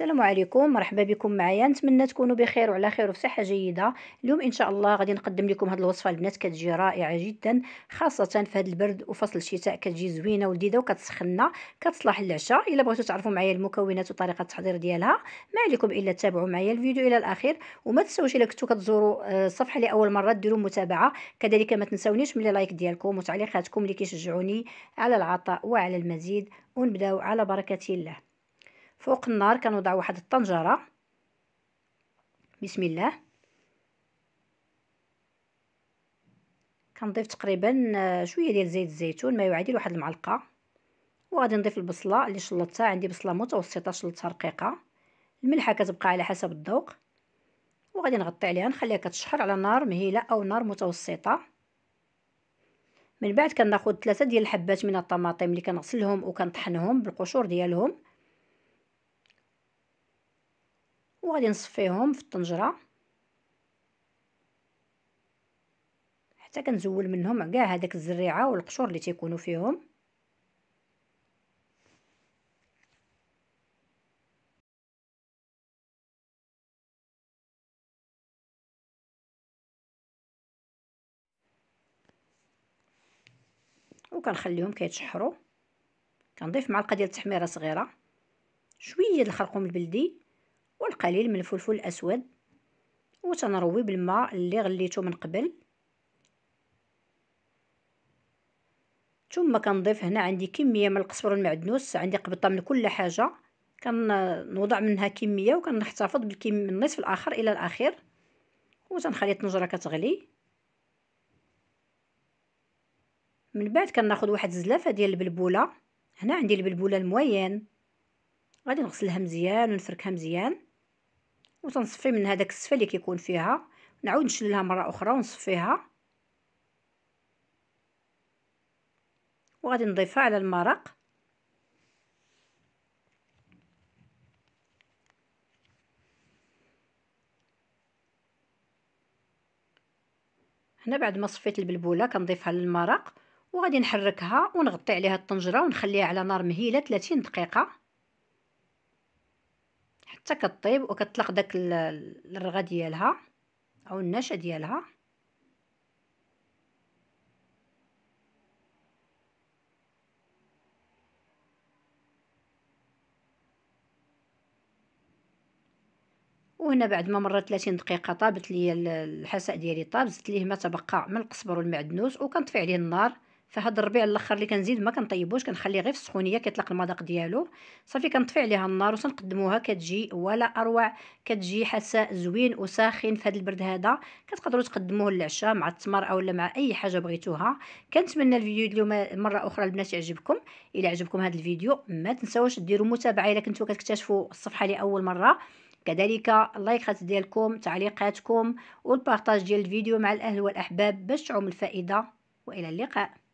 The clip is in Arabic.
السلام عليكم مرحبا بكم معايا نتمنى تكونوا بخير وعلى خير وفي صحه جيده اليوم ان شاء الله غادي نقدم لكم هذه الوصفه البنات كتجي رائعه جدا خاصه في هذا البرد وفصل الشتاء كتجي زوينه ولذيذه وكتسخننا كتصلح للعشاء الا بغيتوا تعرفوا معايا المكونات وطريقه التحضير ديالها ما عليكم الا تتابعوا معايا الفيديو الى الاخير وما تنساوش الا كنتو كتزوروا الصفحه آه، لاول مره ديروا متابعه كذلك ما تنساونيش من لايك ديالكم وتعليقاتكم اللي كيشجعوني على العطاء وعلى المزيد ونبداو على بركه الله فوق النار كنوضع واحد الطنجره بسم الله كنضيف تقريبا آه، شويه ديال زيت الزيتون ما يعادل واحد المعلقه وغادي نضيف البصله اللي شلطتها عندي بصله متوسطه شلطتها رقيقه الملحه كتبقى على حسب الذوق وغادي نغطي عليها نخليها كتشحر على نار مهيله او نار متوسطه من بعد كناخذ ثلاثه ديال الحبات من الطماطم اللي كنغسلهم وكنطحنهم بالقشور ديالهم وغادي نصفيهم في الطنجره حتى كنزول منهم كاع هذاك الزريعه والقشور اللي تيكونوا فيهم وكنخليهم كيتشحروا كنضيف معلقه ديال التحميره صغيره شويه الخرقوم البلدي والقليل من الفلفل الأسود وتنروي بالماء اللي غليته من قبل ثم كنضيف هنا عندي كمية من القزبر والمعدنوس عندي قبطة من كل حاجة كنوضع منها كمية وكنحتفظ بالكم النصف الآخر إلى الأخير وتنخلي الطنجرة كتغلي من بعد كناخد واحد زلافة ديال البلبولة هنا عندي البلبولة الموين غادي نغسلها مزيان ونفركها مزيان وتنصفي من هذاك السفه اللي كيكون فيها نعاود نشللها مره اخرى ونصفيها وغادي نضيفها على المرق هنا بعد ما صفيت البلبوله كنضيفها للمرق وغادي نحركها ونغطي عليها الطنجره ونخليها على نار مهيله 30 دقيقه حتى كطيب وكطلق داك الرغه ديالها او النشا ديالها وهنا بعد ما مرات 30 دقيقه طابت لي الحساء ديالي طاب زدت ليه ما تبقى من القزبر والمعدنوس وكنطفي عليه النار فهاد الربيع الاخر اللي كنزيد ما كنطيبوش كنخليه غير في السخونيه كيطلق المذاق ديالو صافي كنطفي عليها النار وسنقدموها كتجي ولا اروع كتجي حساء زوين وساخن في هذا البرد هذا كتقدروا تقدموه للعشاء مع التمر اولا مع اي حاجه بغيتوها كنتمنى الفيديو اليوم مره اخرى البنات يعجبكم الى عجبكم هذا الفيديو ما تنساوش ديروا متابعه الا كنتو كتكتشفوا الصفحه لاول مره كذلك اللايكات ديالكم تعليقاتكم والبارطاج ديال الفيديو مع الاهل والاحباب باش تعم الفائده والى اللقاء